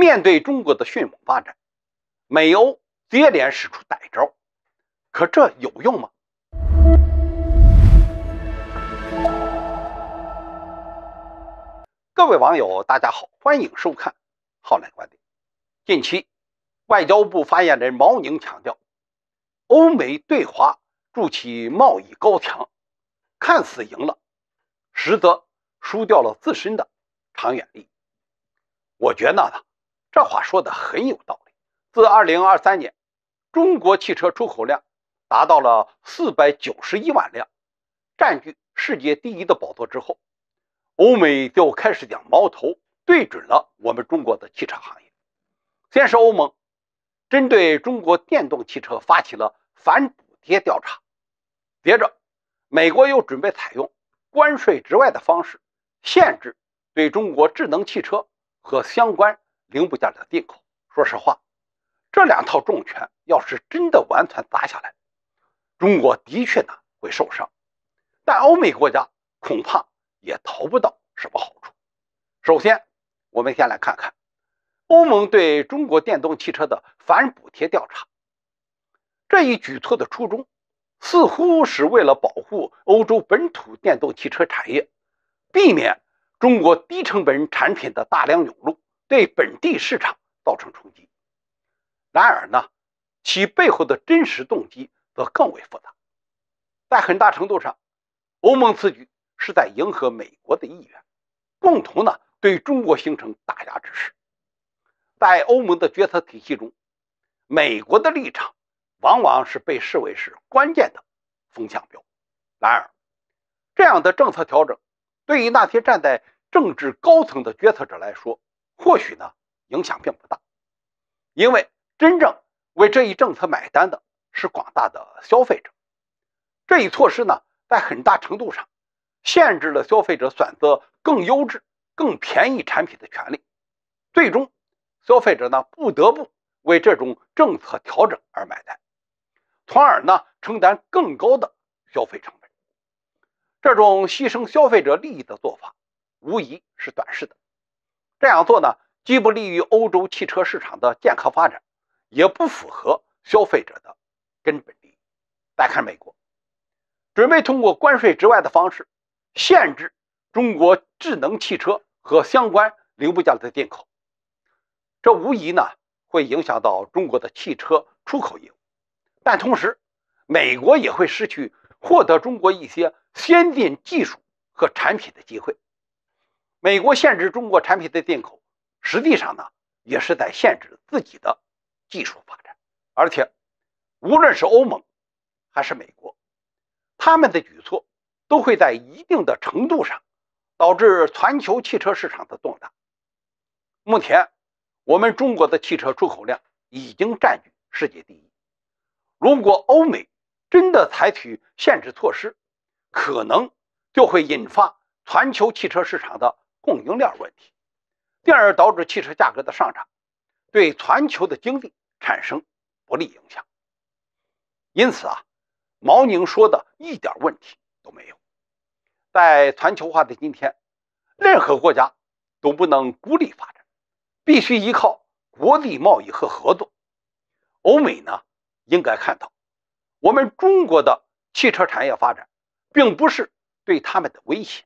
面对中国的迅猛发展，美欧接连使出歹招，可这有用吗？各位网友，大家好，欢迎收看浩南观点。近期，外交部发言人毛宁强调，欧美对华筑起贸易高墙，看似赢了，实则输掉了自身的长远利益。我觉得呢。这话说的很有道理。自2023年，中国汽车出口量达到了491万辆，占据世界第一的宝座之后，欧美就开始将矛头对准了我们中国的汽车行业。先是欧盟针对中国电动汽车发起了反补贴调查，接着美国又准备采用关税之外的方式限制对中国智能汽车和相关。零部件的进口，说实话，这两套重拳要是真的完全砸下来，中国的确呢会受伤，但欧美国家恐怕也逃不到什么好处。首先，我们先来看看欧盟对中国电动汽车的反补贴调查。这一举措的初衷似乎是为了保护欧洲本土电动汽车产业，避免中国低成本产品的大量涌入。对本地市场造成冲击。然而呢，其背后的真实动机则更为复杂。在很大程度上，欧盟此举是在迎合美国的意愿，共同呢对中国形成打压之势。在欧盟的决策体系中，美国的立场往往是被视为是关键的风向标。然而，这样的政策调整，对于那些站在政治高层的决策者来说，或许呢，影响并不大，因为真正为这一政策买单的是广大的消费者。这一措施呢，在很大程度上限制了消费者选择更优质、更便宜产品的权利，最终消费者呢不得不为这种政策调整而买单，从而呢承担更高的消费成本。这种牺牲消费者利益的做法，无疑是短视的。这样做呢，既不利于欧洲汽车市场的健康发展，也不符合消费者的根本利益。再看美国，准备通过关税之外的方式限制中国智能汽车和相关零部件的进口，这无疑呢，会影响到中国的汽车出口业务。但同时，美国也会失去获得中国一些先进技术和产品的机会。美国限制中国产品的进口，实际上呢，也是在限制自己的技术发展。而且，无论是欧盟还是美国，他们的举措都会在一定的程度上导致全球汽车市场的动荡。目前，我们中国的汽车出口量已经占据世界第一。如果欧美真的采取限制措施，可能就会引发全球汽车市场的。供应链问题，进而导致汽车价格的上涨，对全球的经济产生不利影响。因此啊，毛宁说的一点问题都没有。在全球化的今天，任何国家都不能孤立发展，必须依靠国际贸易和合作。欧美呢，应该看到，我们中国的汽车产业发展，并不是对他们的威胁，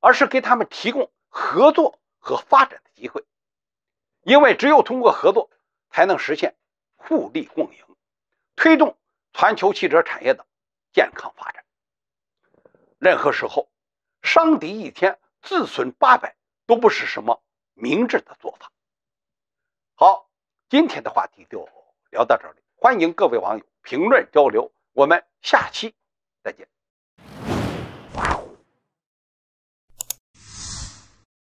而是给他们提供。合作和发展的机会，因为只有通过合作，才能实现互利共赢，推动全球汽车产业的健康发展。任何时候，伤敌一千，自损八百，都不是什么明智的做法。好，今天的话题就聊到这里，欢迎各位网友评论交流，我们下期再见。